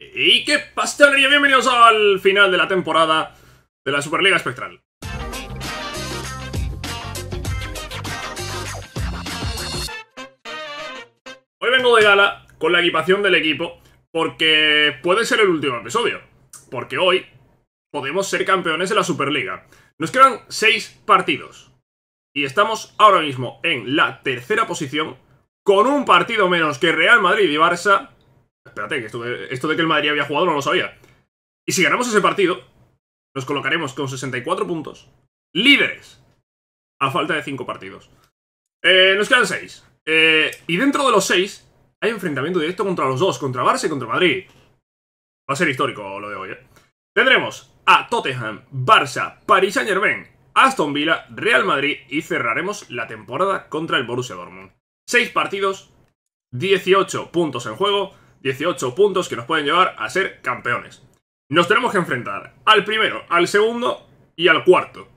Y qué pastelería, bienvenidos al final de la temporada de la Superliga Espectral. Hoy vengo de gala con la equipación del equipo porque puede ser el último episodio. Porque hoy podemos ser campeones de la Superliga. Nos quedan seis partidos. Y estamos ahora mismo en la tercera posición con un partido menos que Real Madrid y Barça Espérate, que esto de, que el Madrid había jugado no lo sabía. Y si ganamos ese partido, nos colocaremos con 64 puntos, líderes, a falta de 5 partidos. Eh, nos quedan 6. Eh, y dentro de los 6, hay enfrentamiento directo contra los dos, contra Barça y contra Madrid. Va a ser histórico lo de hoy, ¿eh? Tendremos a Tottenham, Barça, Paris Saint-Germain, Aston Villa, Real Madrid y cerraremos la temporada contra el Borussia Dortmund. 6 partidos, 18 puntos en juego 18 puntos que nos pueden llevar a ser campeones. Nos tenemos que enfrentar al primero, al segundo y al cuarto.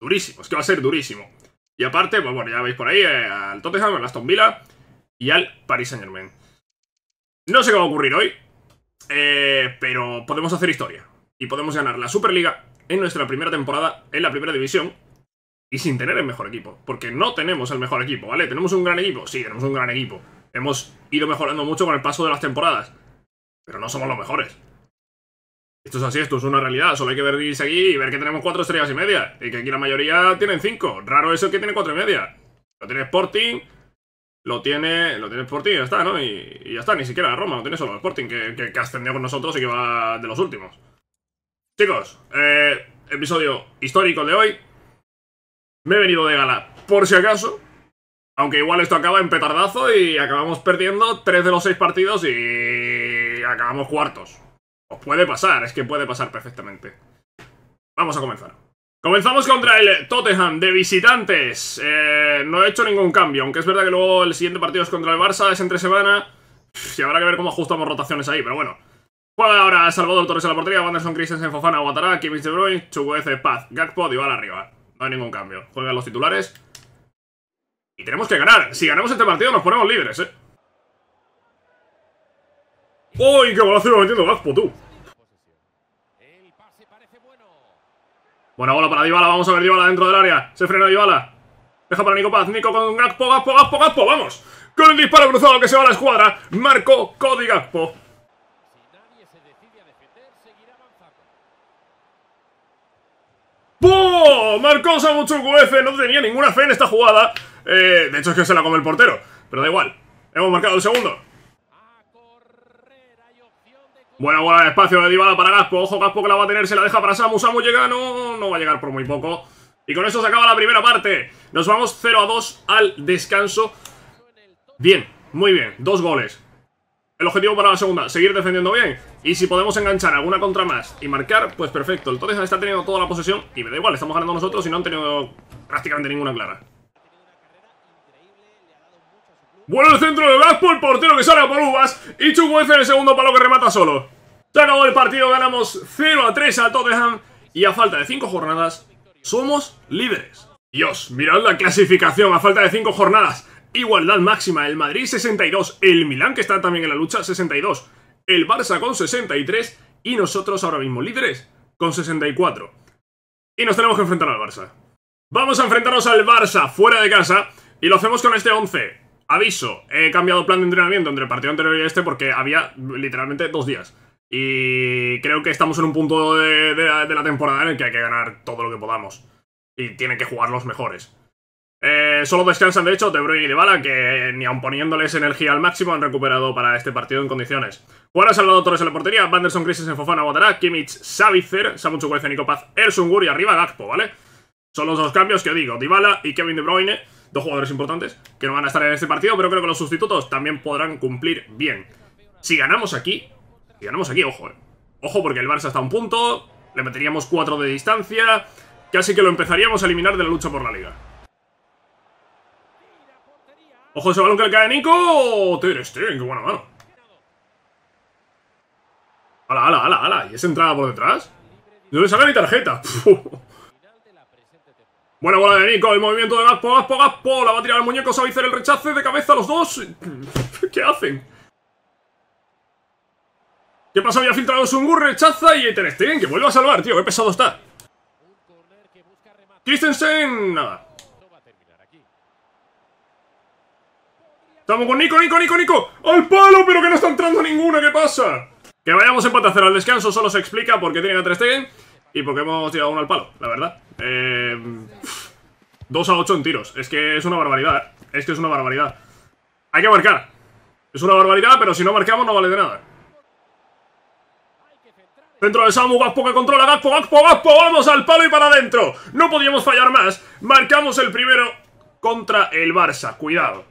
Durísimo, es que va a ser durísimo. Y aparte, pues bueno, ya veis por ahí eh, al Tottenham, al Aston Villa y al Paris Saint Germain. No sé qué va a ocurrir hoy, eh, pero podemos hacer historia. Y podemos ganar la Superliga en nuestra primera temporada en la primera división y sin tener el mejor equipo. Porque no tenemos el mejor equipo, ¿vale? ¿Tenemos un gran equipo? Sí, tenemos un gran equipo hemos ido mejorando mucho con el paso de las temporadas, pero no somos los mejores. Esto es así, esto es una realidad. Solo hay que y seguir y ver que tenemos cuatro estrellas y media. Y que aquí la mayoría tienen cinco. Raro es el que tiene cuatro y media. Lo tiene Sporting, lo tiene, lo tiene Sporting y ya está, ¿no? Y, ya está, ni siquiera Roma, lo tiene solo Sporting, que, que, con nosotros y que va de los últimos. Chicos, eh, episodio histórico de hoy. Me he venido de gala por si acaso. Aunque igual esto acaba en petardazo y acabamos perdiendo tres de los seis partidos y acabamos cuartos. Os pues puede pasar, es que puede pasar perfectamente. Vamos a comenzar. Comenzamos contra el Tottenham de visitantes. Eh, no he hecho ningún cambio, aunque es verdad que luego el siguiente partido es contra el Barça, es entre semana. Y habrá que ver cómo ajustamos rotaciones ahí, pero bueno. Juega ahora Salvador Torres a la portería, Wanderson Christensen, Fofana, Guatara, Kimmich De Bruyne, Chukwueze, Paz, Gakpo, Dybala arriba. No hay ningún cambio. Juegan los titulares. Y tenemos que ganar. Si ganamos este partido nos ponemos libres, ¿eh? ¡Uy, qué golazo iba metiendo Gazpo, tú! Buena bola para Dybala, vamos a ver Dybala dentro del área. Se frena Dybala. Deja para Nico Paz, Nico con gaspo gaspo gaspo gaspo ¡vamos! Con el disparo cruzado que se va a la escuadra, Marco, Cody Gazpo. ¡Pum! Marcó Samuchuku F, no tenía ninguna fe en esta jugada. Eh, de hecho es que se la come el portero, pero da igual. Hemos marcado el segundo. Buena bola de espacio de Dybala para Gaspo. Ojo, Gaspo que la va a tener, se la deja para Samu. Samu llega, no, no va a llegar por muy poco. Y con eso se acaba la primera parte. Nos vamos 0 a 2 al descanso. Bien, muy bien, dos goles. El objetivo para la segunda, seguir defendiendo bien. Y si podemos enganchar alguna contra más y marcar, pues perfecto. El Tottenham está teniendo toda la posesión y me da igual, estamos ganando nosotros y no han tenido prácticamente ninguna clara. Vuelve el centro de el portero que sale a por uvas y Chukwueze en el segundo palo que remata solo. Se acabó el partido, ganamos 0 a 3 a Tottenham y a falta de 5 jornadas somos líderes. Dios, mirad la clasificación a falta de 5 jornadas. Igualdad máxima, el Madrid 62, el Milán que está también en la lucha 62, el Barça con 63 y nosotros ahora mismo líderes con 64. Y nos tenemos que enfrentar al Barça. Vamos a enfrentarnos al Barça fuera de casa y lo hacemos con este 11. Aviso, he cambiado plan de entrenamiento entre el partido anterior y este porque había literalmente dos días. Y creo que estamos en un punto de, la temporada en el que hay que ganar todo lo que podamos. Y tienen que jugar los mejores. Eh, solo descansan, de hecho, De Bruyne y Dybala, que ni aun poniéndoles energía al máximo han recuperado para este partido en condiciones. ha Salvador Torres en la portería, Vanderson, Crisis en Fofana, Guatará, Kimmich, Savicer, Samu Chukwueze, Nicopaz, Ersungur y arriba Gakpo, ¿vale? Son los dos cambios que digo, Dybala y Kevin De Bruyne dos jugadores importantes que no van a estar en este partido, pero creo que los sustitutos también podrán cumplir bien. Si ganamos aquí, si ganamos aquí, ojo, eh. Ojo porque el Barça está a un punto, le meteríamos cuatro de distancia, casi que lo empezaríamos a eliminar de la lucha por la liga. Ojo ese balón que le cae a Nico, Ter Stegen, qué buena mano. Ala, ala, ala, ala, y esa entrada por detrás. No le saca ni tarjeta. Buena bola de Nico, el movimiento de Gaspo, Gaspo, Gaspo. La va a tirar el muñeco, hacer el rechace de cabeza los dos. ¿Qué hacen? ¿Qué pasa? Había filtrado Sungur, rechaza y Ter que vuelve a salvar, tío. Qué pesado está. Christensen, nada. Estamos con Nico, Nico, Nico, Nico. ¡Al palo! Pero que no está entrando ninguna, ¿qué pasa? Que vayamos empate a hacer al descanso solo se explica porque tienen a Ter y porque hemos tirado uno al palo, la verdad. 2 eh, a 8 en tiros. Es que es una barbaridad, eh. Es que es una barbaridad. Hay que marcar. Es una barbaridad, pero si no marcamos no vale de nada. Dentro de Samu, Gaspo que controla, Gaspo, Gaspo, Gaspo, vamos al palo y para adentro. No podíamos fallar más. Marcamos el primero contra el Barça. Cuidado.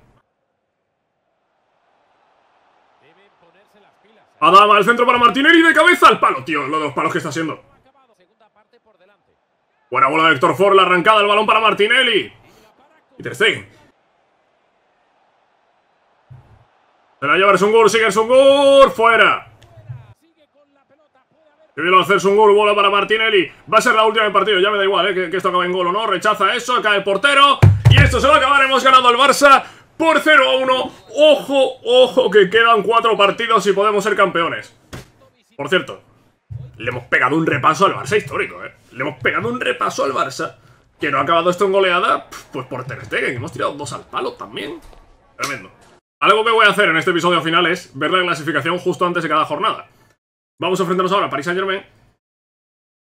Adama al centro para Martinelli de cabeza al palo, tío. Lo de los palos que está haciendo. Buena bola de Héctor Ford, la arrancada, el balón para Martinelli. Y tres Se la lleva Sungur. sigue Sungur. fuera. Se viene lo hace Sungur. bola para Martinelli. Va a ser la última del partido, ya me da igual, ¿eh? que, esto acabe en gol o no. Rechaza eso, cae el portero. Y esto se va a acabar, hemos ganado al Barça por 0 a 1. Ojo, ojo, que quedan cuatro partidos y podemos ser campeones. Por cierto, le hemos pegado un repaso al Barça histórico, ¿eh? le hemos pegado un repaso al Barça, que no ha acabado esto en goleada, pues por Ter Stegen. Hemos tirado dos al palo también. Tremendo. Algo que voy a hacer en este episodio final es ver la clasificación justo antes de cada jornada. Vamos a enfrentarnos ahora a Paris Saint Germain.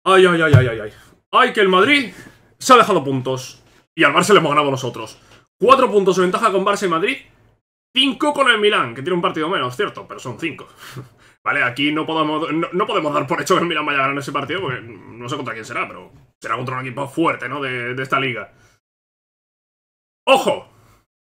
Ay, ay, ay, ay, ay, ay. Ay, que el Madrid se ha dejado puntos. Y al Barça le hemos ganado nosotros. Cuatro puntos de ventaja con Barça y Madrid. Cinco con el Milán, que tiene un partido menos, cierto, pero son cinco. Vale, aquí no podemos, dar por hecho que el Milan vaya a ese partido, porque no sé contra quién será, pero será contra un equipo fuerte, ¿no? De, esta liga. ¡Ojo!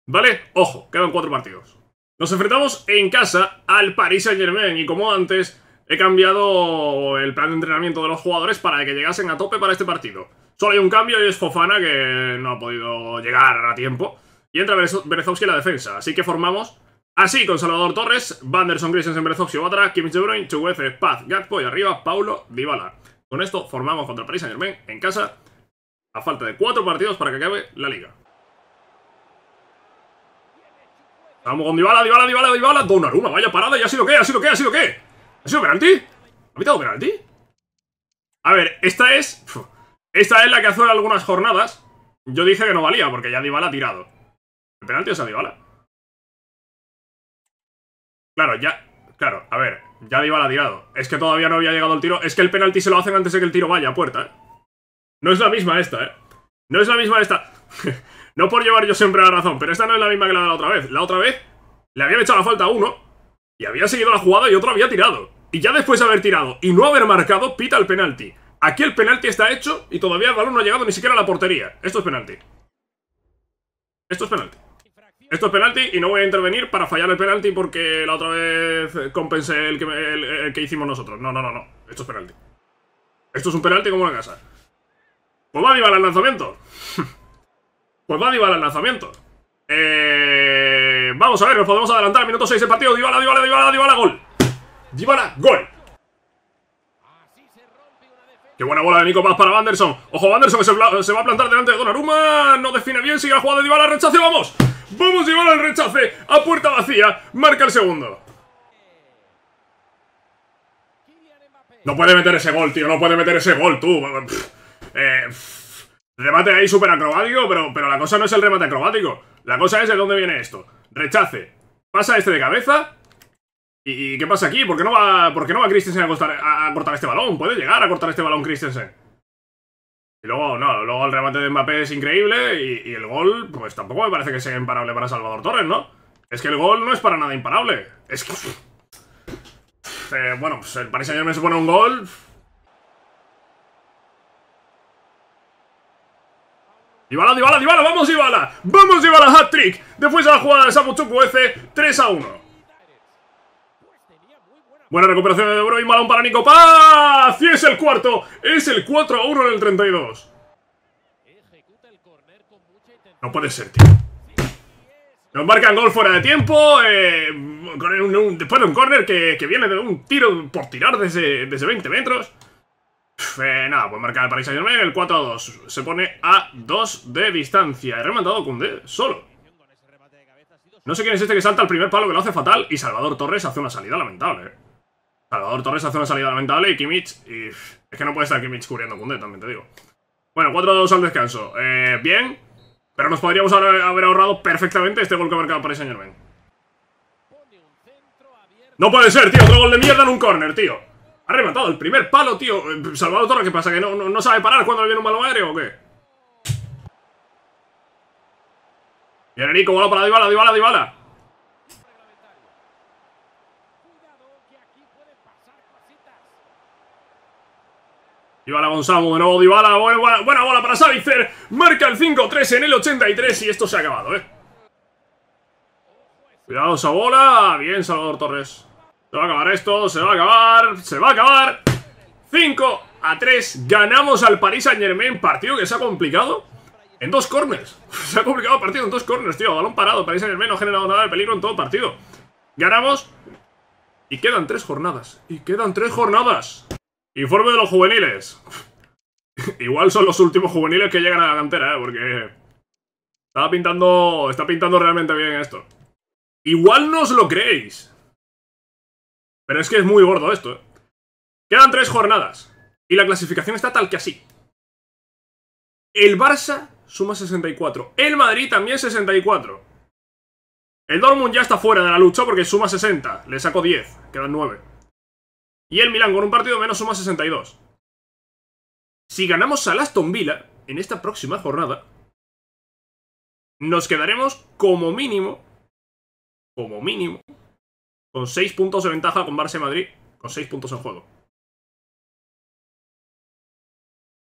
¿Vale? Ojo, quedan cuatro partidos. Nos enfrentamos en casa al Paris Saint Germain y como antes he cambiado el plan de entrenamiento de los jugadores para que llegasen a tope para este partido. Solo hay un cambio y es Fofana que no ha podido llegar a tiempo y entra Berezovsky en la defensa. Así que formamos Así, con Salvador Torres, Vanderson Christensen, y Batra, Kimmich De Bruyne, Chuguefe, Paz, Gakpo y arriba Paulo Dybala. Con esto formamos contra Paris Saint Germain en casa a falta de cuatro partidos para que acabe la liga. Vamos con Dybala, Dybala, Dybala, Dybala, Donnarumma, vaya parada, ¿y ha sido qué? ¿Ha sido qué? ¿Ha sido qué? ¿Ha sido penalti? ¿Ha pitado penalti? A ver, esta es... Esta es la que hace algunas jornadas yo dije que no valía porque ya Dybala ha tirado. ¿El penalti es a Dybala? Claro, ya... Claro, a ver, ya iba la tirado. Es que todavía no había llegado el tiro. Es que el penalti se lo hacen antes de que el tiro vaya a puerta, ¿eh? No es la misma esta, ¿eh? No es la misma esta. no por llevar yo siempre la razón, pero esta no es la misma que la de la otra vez. La otra vez le habían echado la falta a uno y había seguido la jugada y otro había tirado. Y ya después de haber tirado y no haber marcado, pita el penalti. Aquí el penalti está hecho y todavía el balón no ha llegado ni siquiera a la portería. Esto es penalti. Esto es penalti. Esto es penalti y no voy a intervenir para fallar el penalti porque la otra vez compensé el que, que hicimos nosotros. No, no, no, no. Esto es penalti. Esto es un penalti como una casa. Pues va a al lanzamiento. pues va a al lanzamiento. Eh, vamos a ver, nos podemos adelantar. Minuto 6 del partido. Dibala, Dibala, Dibala, Dibala, gol. Dibala, gol. Qué buena bola de Nico más para Anderson. Ojo, Anderson que se, va a plantar delante de Donnarumma. No define bien, sigue la jugada de Dybala, rechace, vamos. Vamos a llevar al rechace a puerta vacía. Marca el segundo. No puede meter ese gol, tío. No puede meter ese gol, tú. Eh, remate ahí súper acrobático, pero, pero la cosa no es el remate acrobático. La cosa es de dónde viene esto. Rechace. Pasa este de cabeza. ¿Y, qué pasa aquí? ¿Por qué no va, no va Christensen a, a cortar este balón? Puede llegar a cortar este balón Christensen. Y luego, no, luego el remate de Mbappé es increíble y, el gol, pues tampoco me parece que sea imparable para Salvador Torres, ¿no? Es que el gol no es para nada imparable. Es que... Eh, bueno, pues el Paris saint supone un gol... Dibala, Dibala! dibala vamos Ibala! Vamos Ibala! hat-trick Después de la jugada de Samu F, 3 a 1 Buena recuperación de De y malón para Nico Paz. Y es el cuarto. Es el 4 a 1 en el 32. No puede ser, tío. Nos marcan gol fuera de tiempo. Eh, después de un córner que, viene de un tiro por tirar desde, desde 20 metros. Eh, nada, pues marca el Paris Saint el 4 a 2. Se pone a 2 de distancia. He rematado D solo. No sé quién es este que salta al primer palo que lo hace fatal. Y Salvador Torres hace una salida lamentable. Eh. Salvador Torres hace una salida lamentable y Kimmich... Y... Es que no puede estar Kimmich cubriendo a Kunde, también te digo. Bueno, 4-2 al descanso. Eh, bien, pero nos podríamos haber ahorrado perfectamente este gol que ha marcado para Saint Germain. No puede ser, tío. Otro gol de mierda en un córner, tío. Ha rematado el primer palo, tío. Eh, Salvador Torres, ¿qué pasa? ¿Que no, no, sabe parar cuando le viene un balón aéreo o qué? Bien, Nico, bola para Dybala, Dybala, Dybala. Dybala Gonzalo, de nuevo Dybala, buena, bola para Savitzer. Marca el 5-3 en el 83 y esto se ha acabado, ¿eh? Cuidado esa bola. Bien, Salvador Torres. Se va a acabar esto, se va a acabar, se va a acabar. 5 a 3. Ganamos al Paris Saint Germain. Partido que se ha complicado en dos corners. se ha complicado el partido en dos corners, tío. Balón parado. Paris Saint Germain no ha generado nada de peligro en todo partido. Ganamos. Y quedan tres jornadas. Y quedan tres jornadas. Informe de los juveniles. Igual son los últimos juveniles que llegan a la cantera, ¿eh? Porque... Está pintando, está pintando realmente bien esto. Igual no os lo creéis. Pero es que es muy gordo esto, ¿eh? Quedan tres jornadas. Y la clasificación está tal que así. El Barça suma 64. El Madrid también 64. El Dortmund ya está fuera de la lucha porque suma 60. Le sacó 10. Quedan 9. Y el Milan con un partido menos suma 62. Si ganamos a Aston Villa en esta próxima jornada, nos quedaremos como mínimo, como mínimo, con 6 puntos de ventaja con Barça Madrid, con 6 puntos en juego.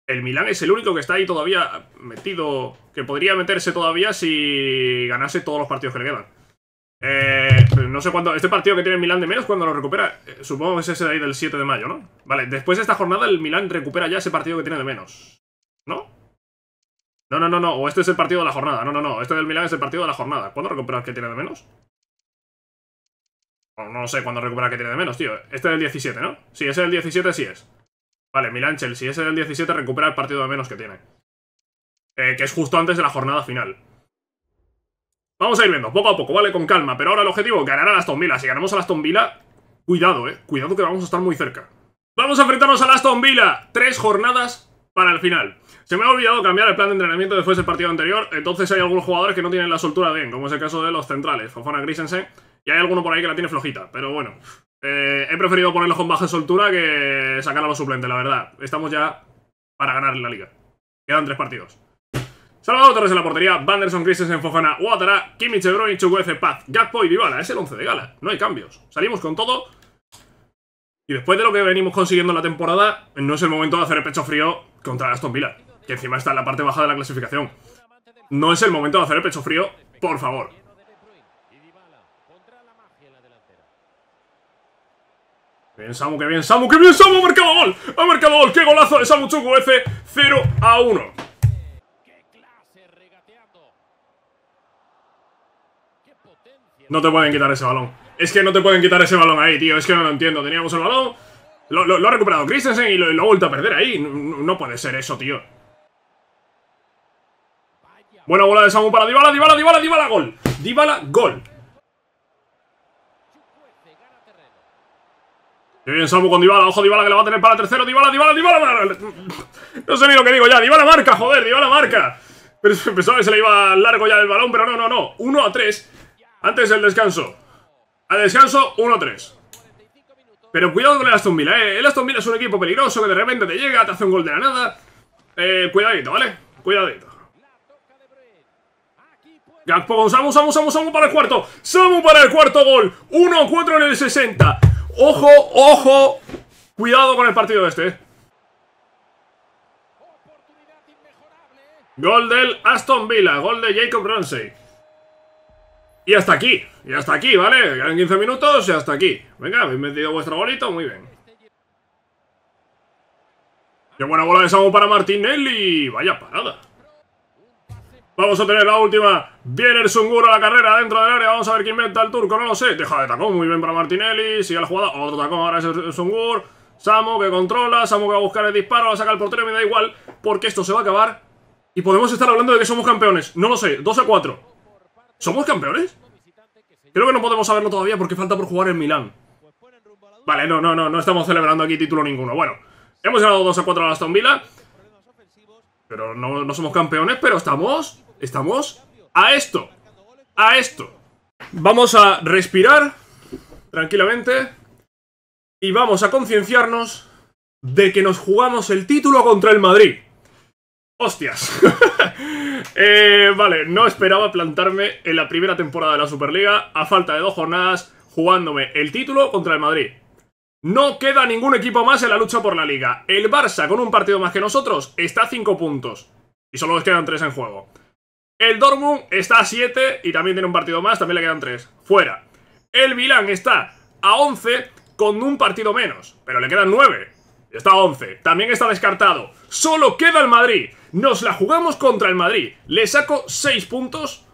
El Milan es el único que está ahí todavía metido, que podría meterse todavía si ganase todos los partidos que le quedan. Eh, no sé cuándo... Este partido que tiene el Milán de menos, cuando lo recupera? Eh, supongo que es ese de ahí del 7 de mayo, ¿no? Vale, después de esta jornada el Milán recupera ya ese partido que tiene de menos. ¿No? No, no, no, no. O este es el partido de la jornada. No, no, no. Este del Milan es el partido de la jornada. ¿Cuándo recupera el que tiene de menos? No, no sé cuándo recupera el que tiene de menos, tío. Este del 17, ¿no? Si ese el 17 sí es. Vale, milán si Ese del 17 recupera el partido de menos que tiene. Eh, que es justo antes de la jornada final. Vamos a ir viendo, poco a poco, ¿vale? Con calma. Pero ahora el objetivo, ganar a las Aston Villa. Si ganamos a las Aston cuidado, ¿eh? Cuidado que vamos a estar muy cerca. Vamos a enfrentarnos a las Aston Tres jornadas para el final. Se me ha olvidado cambiar el plan de entrenamiento después del partido anterior. Entonces hay algunos jugadores que no tienen la soltura bien, como es el caso de los centrales, Fofana Grisense Y hay alguno por ahí que la tiene flojita. Pero bueno, eh, he preferido ponerlos con baja soltura que sacar a los suplentes, la verdad. Estamos ya para ganar la liga. Quedan tres partidos. Salvador Torres en la portería, Vanderson Christensen, Fofana, Watara, Kimmich, De Chukwueze, Paz, Gakpo y Dybala. Es el 11 de gala, no hay cambios. Salimos con todo. Y después de lo que venimos consiguiendo en la temporada, no es el momento de hacer el pecho frío contra Aston Villa, que encima está en la parte baja de la clasificación. No es el momento de hacer el pecho frío, por favor. Bien, Samu, que bien, Samu, que bien, Samu, ha marcado gol, ha marcado gol, qué golazo de Samu Chukwueze, 0 a 1. No te pueden quitar ese balón. Es que no te pueden quitar ese balón ahí, tío. Es que no lo entiendo. Teníamos el balón. Lo, ha recuperado Christensen y lo, ha vuelto a perder ahí. No, puede ser eso, tío. Buena bola de Samu para Dybala, Dybala, Dybala, Dybala, gol. Dybala, gol. bien Samu con Dybala, ojo Dybala que le va a tener para el tercero, Dybala, Dybala, Dybala, No sé ni lo que digo ya, Dybala marca, joder, Dybala marca. Pensaba que se le iba largo ya el balón, pero no, no, no. 1 a 3. Antes del descanso. Al descanso, 1-3. Pero cuidado con el Aston Villa, ¿eh? El Aston Villa es un equipo peligroso que de repente te llega, te hace un gol de la nada. Eh, cuidadito, ¿vale? Cuidadito. Gakpo Samu, Samu, Samu, Samu para el cuarto. Samu para el cuarto gol. 1-4 en el 60. Ojo, ojo. Cuidado con el partido este. Eh. Gol del Aston Villa, gol de Jacob Ramsey. Y hasta aquí, y hasta aquí, ¿vale? Quedan 15 minutos y hasta aquí. Venga, habéis metido vuestro bolito, muy bien. ¡Qué buena bola de Samu para Martinelli! ¡Vaya parada! Vamos a tener la última. Viene el Sungur a la carrera dentro del área. Vamos a ver quién inventa el turco. No lo sé. Deja de tacón. Muy bien para Martinelli. Sigue la jugada. Otro tacón. Ahora es el Sungur. Samu que controla. Samu que va a buscar el disparo. Va a sacar el portero. Me da igual. Porque esto se va a acabar. Y podemos estar hablando de que somos campeones. No lo sé. 2 a 4. ¿Somos campeones? Creo que no podemos saberlo todavía porque falta por jugar en Milán. Vale, no, no, no, no estamos celebrando aquí título ninguno. Bueno, hemos ganado 2 a 4 a Aston Villa. Pero no, no somos campeones, pero estamos... Estamos a esto. A esto. Vamos a respirar tranquilamente y vamos a concienciarnos de que nos jugamos el título contra el Madrid. ¡Hostias! Eh, vale, no esperaba plantarme en la primera temporada de la Superliga a falta de dos jornadas jugándome el título contra el Madrid. No queda ningún equipo más en la lucha por la Liga. El Barça, con un partido más que nosotros, está a 5 puntos. Y solo les quedan 3 en juego. El Dortmund está a 7 y también tiene un partido más, también le quedan 3. Fuera. El Milan está a 11 con un partido menos, pero le quedan 9. Está a 11. También está descartado. Solo queda el Madrid. Nos la jugamos contra el Madrid. Le saco 6 puntos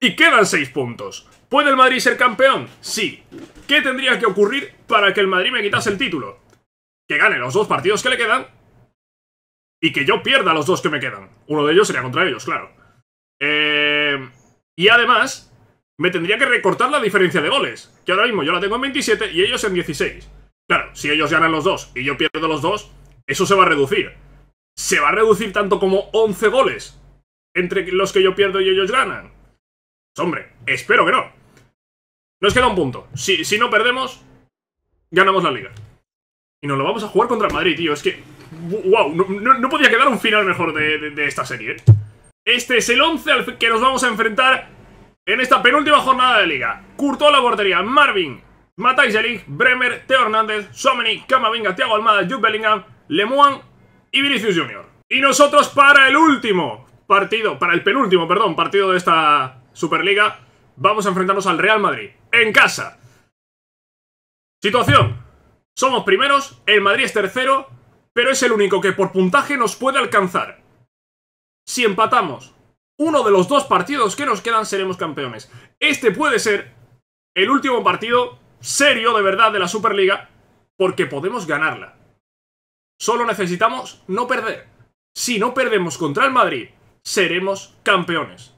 y quedan 6 puntos. ¿Puede el Madrid ser campeón? Sí. ¿Qué tendría que ocurrir para que el Madrid me quitase el título? Que gane los dos partidos que le quedan y que yo pierda los dos que me quedan. Uno de ellos sería contra ellos, claro. Eh, y además, me tendría que recortar la diferencia de goles, que ahora mismo yo la tengo en 27 y ellos en 16. Claro, si ellos ganan los dos y yo pierdo los dos, eso se va a reducir se va a reducir tanto como 11 goles entre los que yo pierdo y ellos ganan. hombre, espero que no. Nos queda un punto. Si, si no perdemos, ganamos la liga. Y nos lo vamos a jugar contra Madrid, tío. Es que, wow, no, podía quedar un final mejor de, esta serie. ¿eh? Este es el 11 al que nos vamos a enfrentar en esta penúltima jornada de liga. Curtó la portería, Marvin, Matais Bremer, Teo Hernández, cama Camavinga, Thiago Almada, Jude Bellingham, Lemoine y Vinicius Junior. Y nosotros para el último partido, para el penúltimo, perdón, partido de esta Superliga, vamos a enfrentarnos al Real Madrid, en casa. Situación, somos primeros, el Madrid es tercero, pero es el único que por puntaje nos puede alcanzar. Si empatamos uno de los dos partidos que nos quedan, seremos campeones. Este puede ser el último partido serio, de verdad, de la Superliga, porque podemos ganarla. Solo necesitamos no perder. Si no perdemos contra el Madrid, seremos campeones.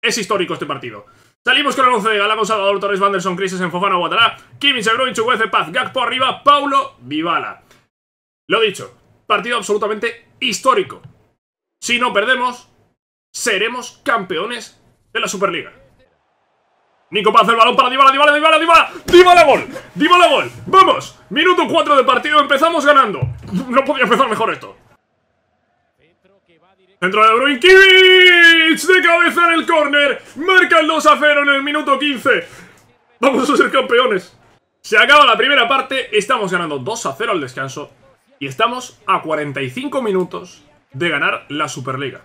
Es histórico este partido. Salimos con el 11 de Gala, Salvador Torres, Vanderson, Crisis, en Fofana, Guatará, Kimin, Segroin, de Paz, por arriba, Paulo, Vivala. Lo dicho, partido absolutamente histórico. Si no perdemos, seremos campeones de la Superliga. Nico pasa el balón para Dybala, Dybala, Dybala, Dybala Dybala gol, Dybala gol Vamos, minuto 4 de partido, empezamos ganando No podía empezar mejor esto Dentro de Bruin De cabeza en el córner Marca el 2 a 0 en el minuto 15 Vamos a ser campeones Se acaba la primera parte Estamos ganando 2 a 0 al descanso Y estamos a 45 minutos De ganar la Superliga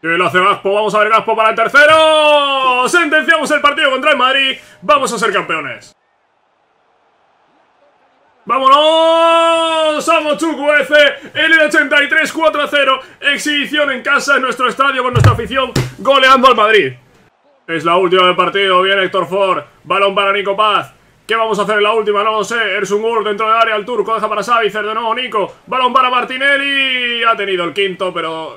Y lo hace Gaspo? Vamos a ver Gaspo para el tercero. Sentenciamos el partido contra el Madrid. Vamos a ser campeones. ¡Vámonos! somos Amochuku F, el 83 4-0, exhibición en casa en nuestro estadio con nuestra afición goleando al Madrid. Es la última del partido, viene Héctor Ford, balón para Nico Paz. ¿Qué vamos a hacer en la última? No lo sé. Ersungur dentro del área, el turco deja para Savicer, de nuevo Nico. Balón para Martinelli. Ha tenido el quinto, pero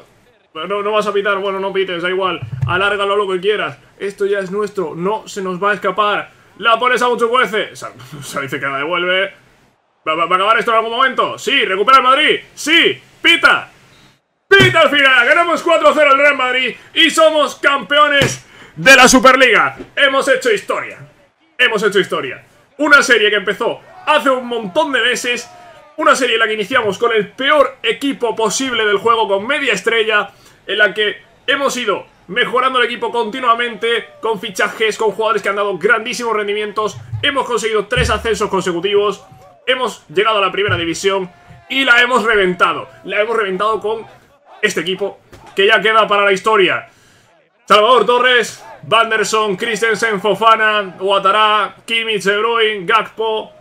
no, vas a pitar, bueno, no pites, da igual. Alárgalo lo que quieras. Esto ya es nuestro, no se nos va a escapar. La pones a un jueces, Se dice que la devuelve. ¿Va, a acabar esto en algún momento? Sí, recupera el Madrid. Sí, pita. Pita al final. Ganamos 4-0 el Real Madrid y somos campeones de la Superliga. Hemos hecho historia. Hemos hecho historia. Una serie que empezó hace un montón de meses. Una serie en la que iniciamos con el peor equipo posible del juego, con media estrella en la que hemos ido mejorando el equipo continuamente con fichajes, con jugadores que han dado grandísimos rendimientos. Hemos conseguido tres ascensos consecutivos, hemos llegado a la primera división y la hemos reventado. La hemos reventado con este equipo que ya queda para la historia. Salvador Torres, Vanderson, Christensen, Fofana, Ouattara, Kimmich, Bruin, Gakpo,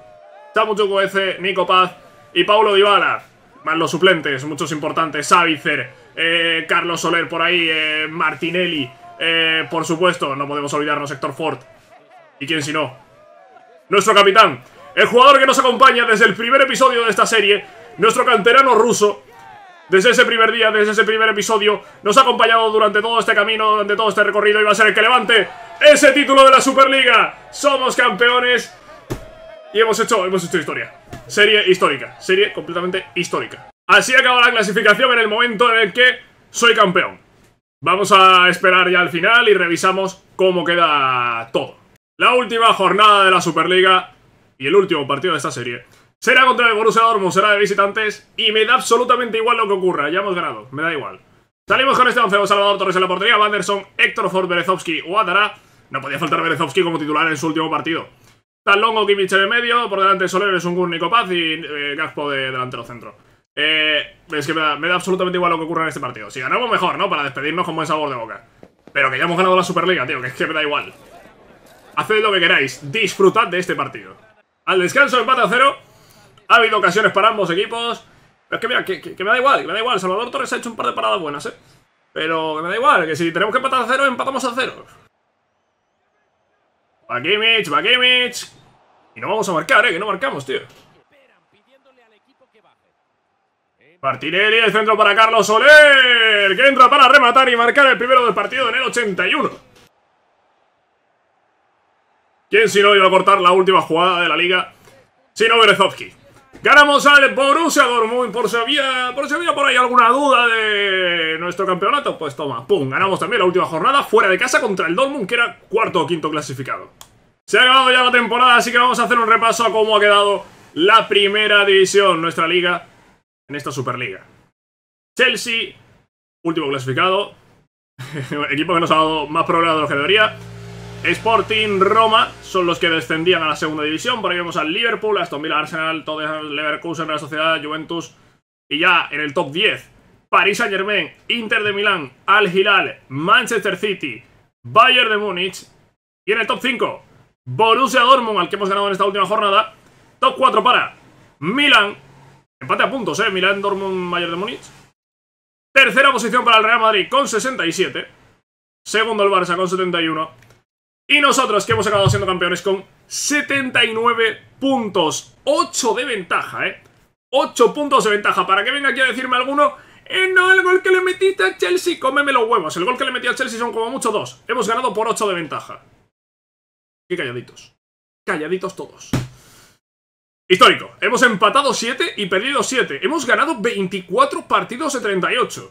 Samu Chukwueze, Nico Paz y Paulo Dybala. Más los suplentes, muchos importantes, Savicer, eh, Carlos Soler por ahí, eh, Martinelli, eh, por supuesto, no podemos olvidarnos Héctor Ford. ¿Y quién si no? Nuestro capitán, el jugador que nos acompaña desde el primer episodio de esta serie, nuestro canterano ruso, desde ese primer día, desde ese primer episodio, nos ha acompañado durante todo este camino, durante todo este recorrido y va a ser el que levante ese título de la Superliga. Somos campeones y hemos hecho, hemos hecho historia. Serie histórica, serie completamente histórica. Así acaba la clasificación en el momento en el que soy campeón. Vamos a esperar ya al final y revisamos cómo queda todo. La última jornada de la Superliga y el último partido de esta serie será contra el Borussia Dortmund, será de visitantes y me da absolutamente igual lo que ocurra, ya hemos ganado, me da igual. Salimos con este 11, Salvador Torres en la portería, Vanderson, Héctor Ford, Berezovsky o Adara. No podía faltar Berezovsky como titular en su último partido. Talongo, Kimmich en el medio, por delante Soler, es un único Nicopaz y eh, Gaspo de delantero centro. Eh, es que me da, absolutamente igual lo que ocurra en este partido. Si ganamos, mejor, ¿no? Para despedirnos con buen sabor de boca. Pero que ya hemos ganado la Superliga, tío, que es que me da igual. Haced lo que queráis, disfrutad de este partido. Al descanso, empate a cero. Ha habido ocasiones para ambos equipos. es que mira, que, me da igual, que me da igual. Salvador Torres ha hecho un par de paradas buenas, ¿eh? Pero que me da igual, que si tenemos que empatar a cero, empatamos a cero. va Bakimich. Y no vamos a marcar, ¿eh? Que no marcamos, tío. Martinelli, el centro para Carlos Soler, que entra para rematar y marcar el primero del partido en el 81. ¿Quién si no iba a cortar la última jugada de la liga? Sino Berezovsky. Ganamos al Borussia Dortmund por si había por, si había por ahí alguna duda de nuestro campeonato. Pues toma, pum, ganamos también la última jornada fuera de casa contra el Dortmund, que era cuarto o quinto clasificado. Se ha acabado ya la temporada, así que vamos a hacer un repaso a cómo ha quedado la primera división, nuestra liga en esta Superliga. Chelsea, último clasificado. Equipo que nos ha dado más problemas de lo que debería. Sporting, Roma, son los que descendían a la segunda división. Por ahí vemos al Liverpool, Aston Villa, Arsenal, el Leverkusen, Real Sociedad, Juventus. Y ya en el top 10, Paris Saint Germain, Inter de Milán, Al Hilal, Manchester City, Bayern de Múnich. Y en el top 5, Borussia Dortmund, al que hemos ganado en esta última jornada. Top 4 para Milán... Empate a puntos, ¿eh? Miranda Dortmund, Bayern de Múnich. Tercera posición para el Real Madrid con 67. Segundo el Barça con 71. Y nosotros, que hemos acabado siendo campeones con 79 puntos. 8 de ventaja, ¿eh? 8 puntos de ventaja. Para que venga aquí a decirme alguno... Eh, no, el gol que le metiste a Chelsea, cómeme los huevos. El gol que le metí a Chelsea son como mucho dos. Hemos ganado por 8 de ventaja. Qué calladitos. Calladitos todos. Histórico. Hemos empatado 7 y perdido 7. Hemos ganado 24 partidos de 38.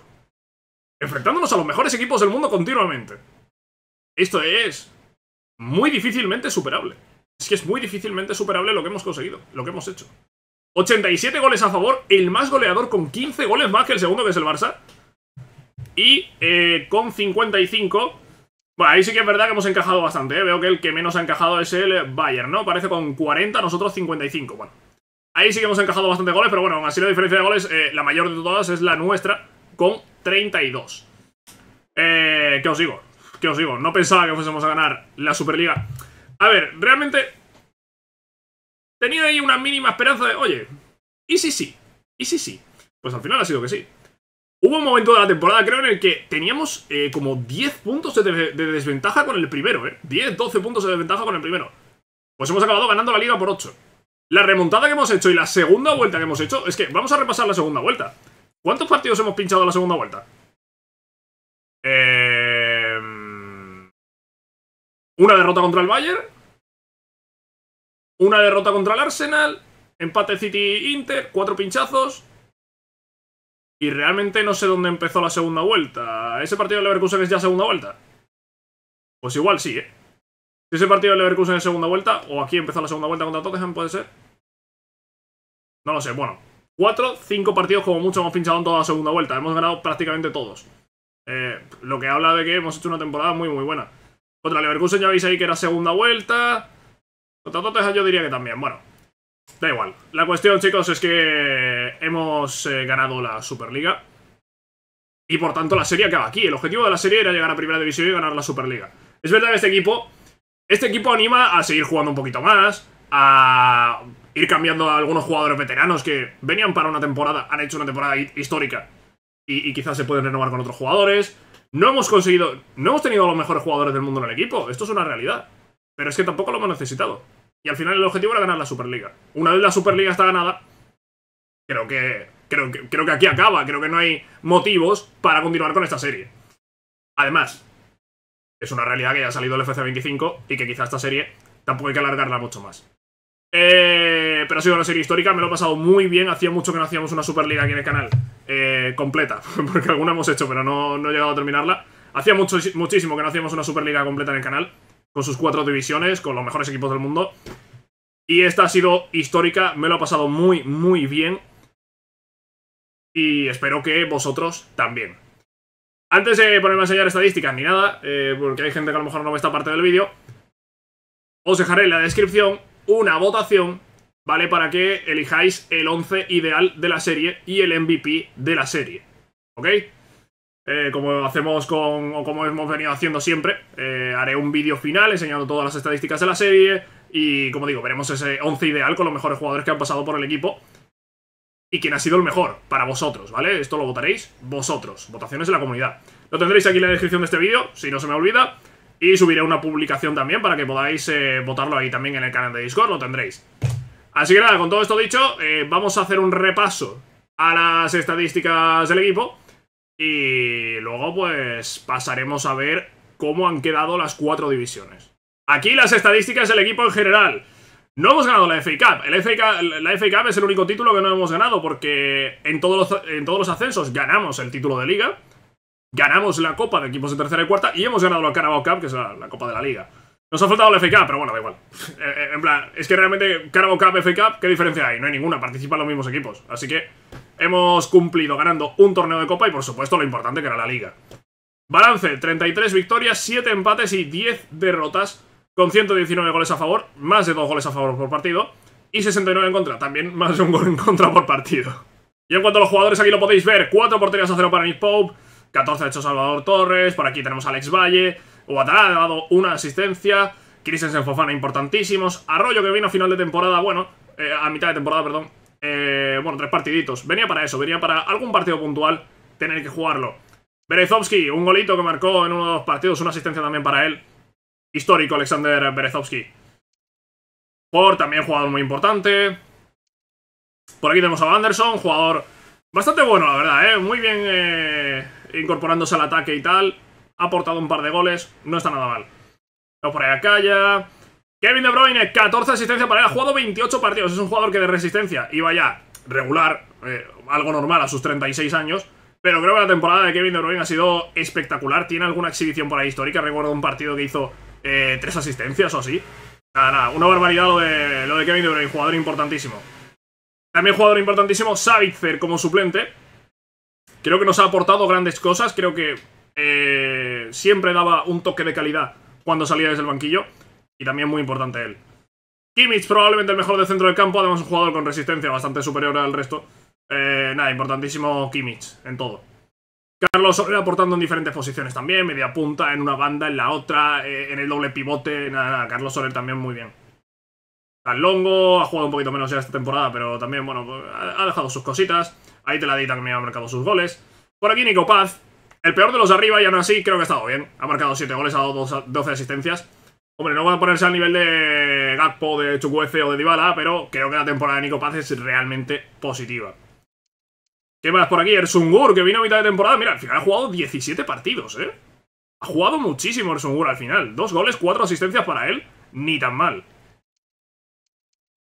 Enfrentándonos a los mejores equipos del mundo continuamente. Esto es muy difícilmente superable. Es que es muy difícilmente superable lo que hemos conseguido, lo que hemos hecho. 87 goles a favor, el más goleador con 15 goles más que el segundo, que es el Barça. Y eh, con 55 bueno, ahí sí que es verdad que hemos encajado bastante, ¿eh? Veo que el que menos ha encajado es el Bayern, ¿no? Parece con 40, nosotros 55, bueno. Ahí sí que hemos encajado bastante goles, pero bueno, aún así la diferencia de goles, eh, la mayor de todas es la nuestra, con 32. Eh, ¿Qué os digo? ¿Qué os digo? No pensaba que fuésemos a ganar la Superliga. A ver, realmente... Tenía ahí una mínima esperanza de, oye, ¿y sí sí? ¿Y sí sí? Pues al final ha sido que sí. Hubo un momento de la temporada, creo, en el que teníamos eh, como 10 puntos de, desventaja con el primero, ¿eh? 10, 12 puntos de desventaja con el primero. Pues hemos acabado ganando la liga por 8. La remontada que hemos hecho y la segunda vuelta que hemos hecho... Es que vamos a repasar la segunda vuelta. ¿Cuántos partidos hemos pinchado en la segunda vuelta? Eh... Una derrota contra el Bayern. Una derrota contra el Arsenal. Empate City-Inter. Cuatro pinchazos. Y realmente no sé dónde empezó la segunda vuelta. ¿Ese partido de Leverkusen es ya segunda vuelta? Pues igual sí, ¿eh? Si ese partido de Leverkusen es segunda vuelta, o aquí empezó la segunda vuelta contra Tottenham, puede ser. No lo sé, bueno. Cuatro, cinco partidos como mucho hemos pinchado en toda la segunda vuelta. Hemos ganado prácticamente todos. Eh, lo que habla de que hemos hecho una temporada muy, muy buena. Contra Leverkusen ya veis ahí que era segunda vuelta. Contra Tottenham yo diría que también. Bueno, Da igual. La cuestión, chicos, es que hemos eh, ganado la Superliga. Y por tanto la serie acaba aquí. El objetivo de la serie era llegar a Primera División y ganar la Superliga. Es verdad que este equipo... Este equipo anima a seguir jugando un poquito más, a ir cambiando a algunos jugadores veteranos que venían para una temporada, han hecho una temporada histórica y, y quizás se pueden renovar con otros jugadores. No hemos conseguido, no hemos tenido a los mejores jugadores del mundo en el equipo, esto es una realidad, pero es que tampoco lo hemos necesitado. Y al final el objetivo era ganar la Superliga. Una vez la Superliga está ganada, creo que, creo, que, creo que aquí acaba. Creo que no hay motivos para continuar con esta serie. Además, es una realidad que ya ha salido el FC25 y que quizá esta serie tampoco hay que alargarla mucho más. Eh, pero ha sido una serie histórica, me lo he pasado muy bien. Hacía mucho que no hacíamos una Superliga aquí en el canal eh, completa, porque alguna hemos hecho, pero no, no he llegado a terminarla. Hacía mucho, muchísimo que no hacíamos una Superliga completa en el canal con sus cuatro divisiones, con los mejores equipos del mundo. Y esta ha sido histórica, me lo ha pasado muy, muy bien. Y espero que vosotros también. Antes de ponerme a enseñar estadísticas ni nada, eh, porque hay gente que a lo mejor no ve esta parte del vídeo, os dejaré en la descripción una votación, ¿vale? Para que elijáis el 11 ideal de la serie y el MVP de la serie, ¿ok? Eh, como hacemos con, o como hemos venido haciendo siempre, eh, haré un vídeo final enseñando todas las estadísticas de la serie y, como digo, veremos ese 11 ideal con los mejores jugadores que han pasado por el equipo y quién ha sido el mejor para vosotros, ¿vale? Esto lo votaréis vosotros, votaciones de la comunidad. Lo tendréis aquí en la descripción de este vídeo, si no se me olvida, y subiré una publicación también para que podáis eh, votarlo ahí también en el canal de Discord, lo tendréis. Así que nada, con todo esto dicho, vamos a hacer un repaso a las estadísticas del equipo y luego pues pasaremos a ver cómo han quedado las cuatro divisiones. Aquí las estadísticas del equipo en general. No hemos ganado la FA Cup. la FA Cup es el único título que no hemos ganado porque en todos, los, ascensos ganamos el título de liga, ganamos la Copa de equipos de tercera y cuarta y hemos ganado la Carabao Cup, que es la Copa de la Liga. Nos ha faltado el FK, pero bueno, da igual. Eh, eh, en plan, es que realmente Cargo Cup, FK ¿qué diferencia hay? No hay ninguna, participan los mismos equipos. Así que hemos cumplido ganando un torneo de copa y por supuesto lo importante que era la liga. Balance, 33 victorias, 7 empates y 10 derrotas, con 119 goles a favor, más de 2 goles a favor por partido, y 69 en contra, también más de un gol en contra por partido. Y en cuanto a los jugadores, aquí lo podéis ver, 4 porterías a 0 para Nick Pope, 14 ha hecho Salvador Torres, por aquí tenemos a Alex Valle, Guatarán ha dado una asistencia. Christensen Fofana importantísimos. Arroyo que vino a final de temporada, bueno, eh, a mitad de temporada, perdón. Eh, bueno, tres partiditos. Venía para eso, venía para algún partido puntual tener que jugarlo. Berezovsky, un golito que marcó en uno de los partidos, una asistencia también para él. Histórico Alexander Berezovsky. Por también jugador muy importante. Por aquí tenemos a Anderson, jugador bastante bueno, la verdad, ¿eh? Muy bien eh, incorporándose al ataque y tal ha aportado un par de goles, no está nada mal. No por acá ya. Kevin De Bruyne, 14 asistencias para él, ha jugado 28 partidos, es un jugador que de resistencia iba ya regular, eh, algo normal a sus 36 años, pero creo que la temporada de Kevin De Bruyne ha sido espectacular, tiene alguna exhibición por ahí histórica, recuerdo un partido que hizo 3 eh, tres asistencias o así. Nada, nada, una barbaridad lo de, lo de Kevin De Bruyne, jugador importantísimo. También jugador importantísimo, Savitzer como suplente. Creo que nos ha aportado grandes cosas, creo que eh, siempre daba un toque de calidad cuando salía desde el banquillo. Y también muy importante él. Kimmich, probablemente el mejor del centro del campo, además un jugador con resistencia bastante superior al resto. Eh, nada, importantísimo Kimmich en todo. Carlos Soler aportando en diferentes posiciones también, media punta, en una banda, en la otra, eh, en el doble pivote, nada, nada, Carlos Soler también muy bien. Longo ha jugado un poquito menos ya esta temporada, pero también, bueno, ha dejado sus cositas. Ahí te la di también ha marcado sus goles. Por aquí Nico Paz, el peor de los arriba ya no así creo que ha estado bien. Ha marcado 7 goles, ha dado 12 asistencias. Hombre, no voy a ponerse al nivel de Gakpo, de Chukwueze o de Dybala, pero creo que la temporada de Nico Paz es realmente positiva. ¿Qué más por aquí? Ersungur, que vino a mitad de temporada. Mira, al final ha jugado 17 partidos, ¿eh? Ha jugado muchísimo Ersungur al final. Dos goles, cuatro asistencias para él. Ni tan mal.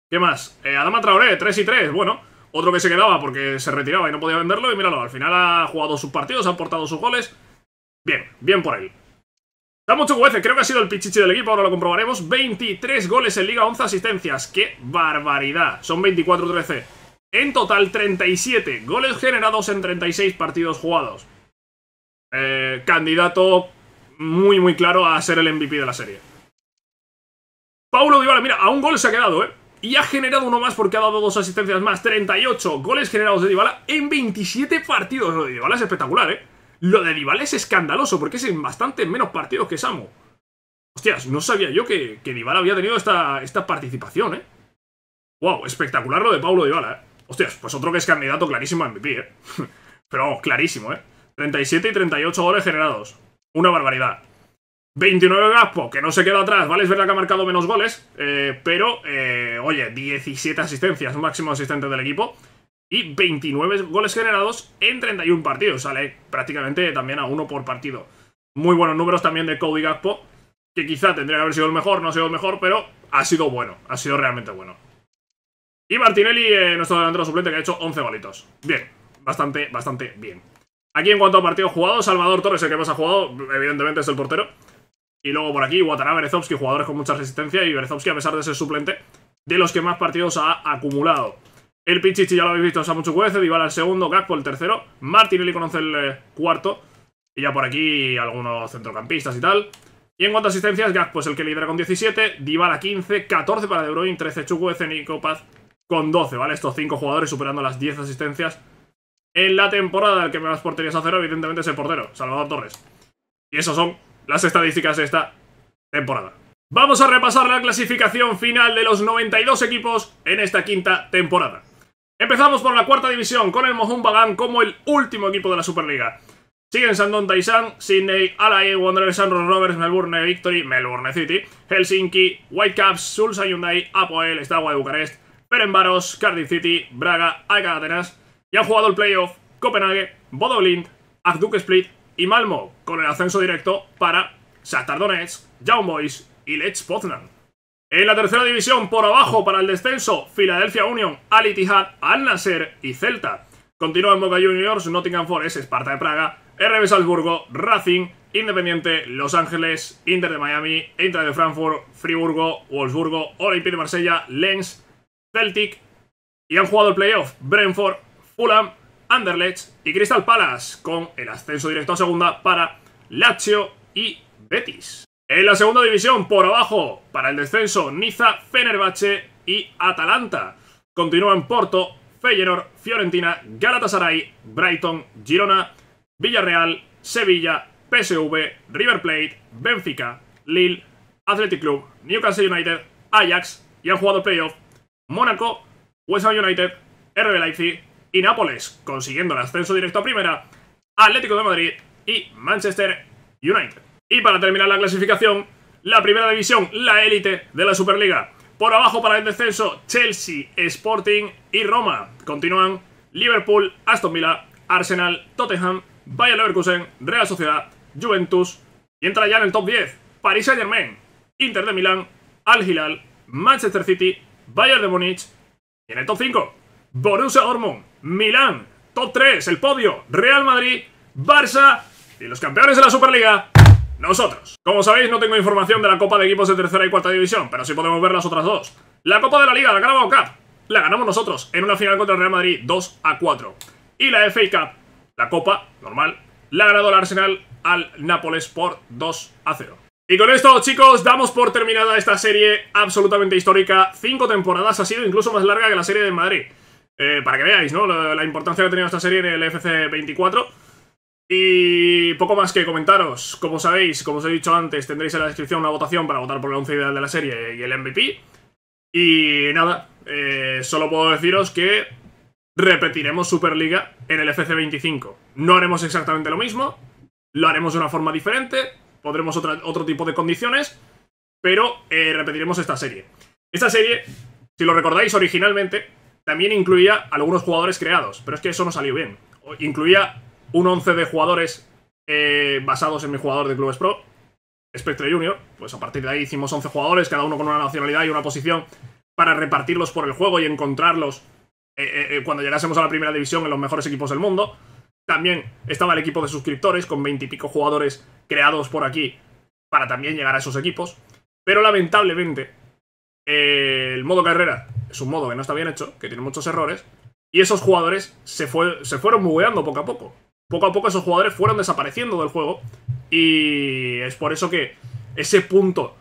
¿Qué más? Eh, Adama Traoré, 3 y 3. Bueno, otro que se quedaba porque se retiraba y no podía venderlo. Y míralo, al final ha jugado sus partidos, ha aportado sus goles. Bien, bien por él. Da mucho jueces, creo que ha sido el pichichi del equipo, ahora lo comprobaremos. 23 goles en Liga, 11 asistencias. ¡Qué barbaridad! Son 24-13. En total, 37 goles generados en 36 partidos jugados. Eh, candidato muy, muy claro a ser el MVP de la serie. Paulo Dybala, mira, a un gol se ha quedado, ¿eh? y ha generado uno más porque ha dado dos asistencias más, 38 goles generados de Dybala en 27 partidos. Lo de Dybala es espectacular, ¿eh? Lo de Dybala es escandaloso porque es en bastante menos partidos que Samu. Hostias, no sabía yo que, que Dybala había tenido esta, esta participación, ¿eh? Wow, espectacular lo de Paulo Dybala, ¿eh? Hostias, pues otro que es candidato clarísimo a MVP, ¿eh? Pero vamos, clarísimo, ¿eh? 37 y 38 goles generados. Una barbaridad. 29 Gaspo, que no se queda atrás, ¿vale? Es verdad que ha marcado menos goles, eh, pero, eh, oye, 17 asistencias, máximo asistente del equipo, y 29 goles generados en 31 partidos, sale prácticamente también a uno por partido. Muy buenos números también de Cody Gaspo, que quizá tendría que haber sido el mejor, no ha sido el mejor, pero ha sido bueno, ha sido realmente bueno. Y Martinelli, eh, nuestro delantero suplente, que ha hecho 11 golitos. Bien, bastante, bastante bien. Aquí en cuanto a partidos jugados, Salvador Torres, el que más ha jugado, evidentemente es el portero. Y luego por aquí, Watanabe, Berezovsky, jugadores con mucha resistencia. Y Berezovsky, a pesar de ser suplente, de los que más partidos ha acumulado. El Pichichi ya lo habéis visto, Samu Chukwueze, Dybala el segundo, Gakpo el tercero, Martinelli conoce el eh, cuarto. Y ya por aquí algunos centrocampistas y tal. Y en cuanto a asistencias, Gakpo es el que lidera con 17, Dybala 15, 14 para De Bruyne, 13 Chukwueze, Nico Paz con 12, ¿vale? Estos 5 jugadores superando las 10 asistencias en la temporada. El que más porterías a cero, evidentemente, es el portero, Salvador Torres. Y esos son las estadísticas de esta temporada. Vamos a repasar la clasificación final de los 92 equipos en esta quinta temporada. Empezamos por la cuarta división con el Mohun Bagan como el último equipo de la Superliga. Siguen Sandon Taisan, Sydney, Alae, Wanderers, Sandro, Rovers, Melbourne Victory, Melbourne City, Helsinki, Whitecaps, Sulsa Hyundai, Apoel, Estagua de Bucarest, Perenbaros, Cardiff City, Braga, AEK Atenas y han jugado el playoff Copenhague, Bodo Blind, Split, y Malmo con el ascenso directo para Shakhtar Donetsk, Young Boys y Lech Poznan. En la tercera división, por abajo para el descenso, Philadelphia Union, Al Ittihad, Al Nasser y Celta. Continúan Boca Juniors, Nottingham Forest, Esparta de Praga, RB Salzburgo, Racing, Independiente, Los Ángeles, Inter de Miami, Inter de Frankfurt, Friburgo, Wolfsburgo, Olympique de Marsella, Lens, Celtic. Y han jugado el playoff Brentford, Fulham, Anderlecht y Crystal Palace, con el ascenso directo a segunda para Lazio y Betis. En la segunda división, por abajo, para el descenso, Niza, Fenerbahce y Atalanta. Continúan Porto, Feyenoord, Fiorentina, Galatasaray, Brighton, Girona, Villarreal, Sevilla, PSV, River Plate, Benfica, Lille, Athletic Club, Newcastle United, Ajax y han jugado playoff Mónaco, West Ham United, RB Leipzig, y Nápoles, consiguiendo el ascenso directo a primera, Atlético de Madrid y Manchester United. Y para terminar la clasificación, la primera división, la élite de la Superliga. Por abajo para el descenso, Chelsea, Sporting y Roma. Continúan Liverpool, Aston Villa, Arsenal, Tottenham, Bayern Leverkusen, Real Sociedad, Juventus. Y entra ya en el top 10, Paris Saint Germain, Inter de Milán, Al Hilal, Manchester City, Bayern de Múnich. Y en el top 5, Borussia Dortmund, Milán, top 3, el podio, Real Madrid, Barça y los campeones de la Superliga, nosotros. Como sabéis, no tengo información de la Copa de Equipos de Tercera y Cuarta División, pero sí podemos ver las otras dos. La Copa de la Liga, la Carabao Cup, la ganamos nosotros en una final contra el Real Madrid 2 a 4. Y la FA Cup, la Copa, normal, la ha ganado el Arsenal al Nápoles por 2 a 0. Y con esto, chicos, damos por terminada esta serie absolutamente histórica. Cinco temporadas ha sido incluso más larga que la serie de Madrid. Eh, para que veáis, ¿no? La, importancia que ha tenido esta serie en el FC24. Y poco más que comentaros. Como sabéis, como os he dicho antes, tendréis en la descripción una votación para votar por el 11 ideal de la serie y el MVP. Y nada, eh, solo puedo deciros que repetiremos Superliga en el FC25. No haremos exactamente lo mismo, lo haremos de una forma diferente, pondremos otro tipo de condiciones, pero eh, repetiremos esta serie. Esta serie, si lo recordáis originalmente, también incluía algunos jugadores creados, pero es que eso no salió bien. Incluía un 11 de jugadores eh, basados en mi jugador de Clubes Pro, Spectre Junior. Pues a partir de ahí hicimos 11 jugadores, cada uno con una nacionalidad y una posición, para repartirlos por el juego y encontrarlos eh, eh, cuando llegásemos a la primera división en los mejores equipos del mundo. También estaba el equipo de suscriptores con veintipico jugadores creados por aquí para también llegar a esos equipos. Pero lamentablemente, el modo carrera es un modo que no está bien hecho, que tiene muchos errores, y esos jugadores se, se fueron bugueando poco a poco. Poco a poco esos jugadores fueron desapareciendo del juego, y es por eso que ese punto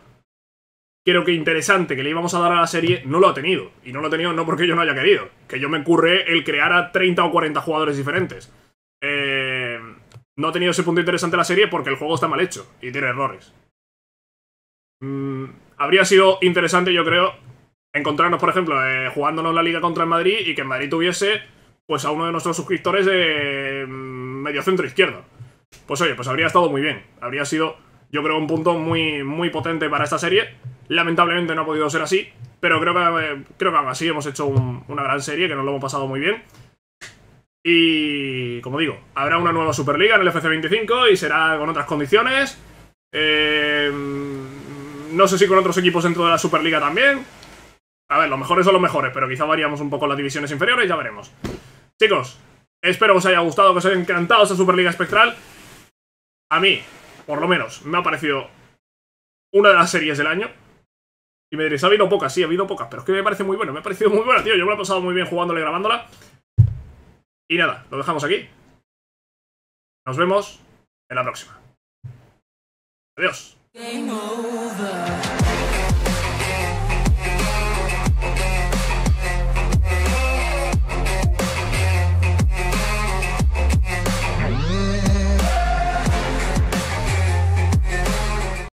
creo que interesante que le íbamos a dar a la serie no lo ha tenido. Y no lo ha tenido no porque yo no haya querido, que yo me curré el crear a 30 o 40 jugadores diferentes. Eh, no ha tenido ese punto interesante la serie porque el juego está mal hecho y tiene errores. Mm, habría sido interesante, yo creo, encontrarnos, por ejemplo, eh, jugándonos la liga contra el Madrid y que en Madrid tuviese pues a uno de nuestros suscriptores de mm, medio centro izquierdo. Pues oye, pues habría estado muy bien. Habría sido, yo creo, un punto muy, muy potente para esta serie. Lamentablemente no ha podido ser así, pero creo que, eh, creo que aún así hemos hecho una gran serie, que nos lo hemos pasado muy bien. Y, como digo, habrá una nueva Superliga en el FC25 y será con otras condiciones. Eh, mm, no sé si con otros equipos dentro de la Superliga también. A ver, los mejores son los mejores, pero quizá variamos un poco las divisiones inferiores, ya veremos. Chicos, espero que os haya gustado, que os haya encantado esa Superliga Espectral. A mí, por lo menos, me ha parecido una de las series del año. Y me diréis, ha habido pocas, sí, ha habido pocas, pero es que me parece muy bueno, me ha parecido muy buena, tío. Yo me lo he pasado muy bien jugándola y grabándola. Y nada, lo dejamos aquí. Nos vemos en la próxima. Adiós.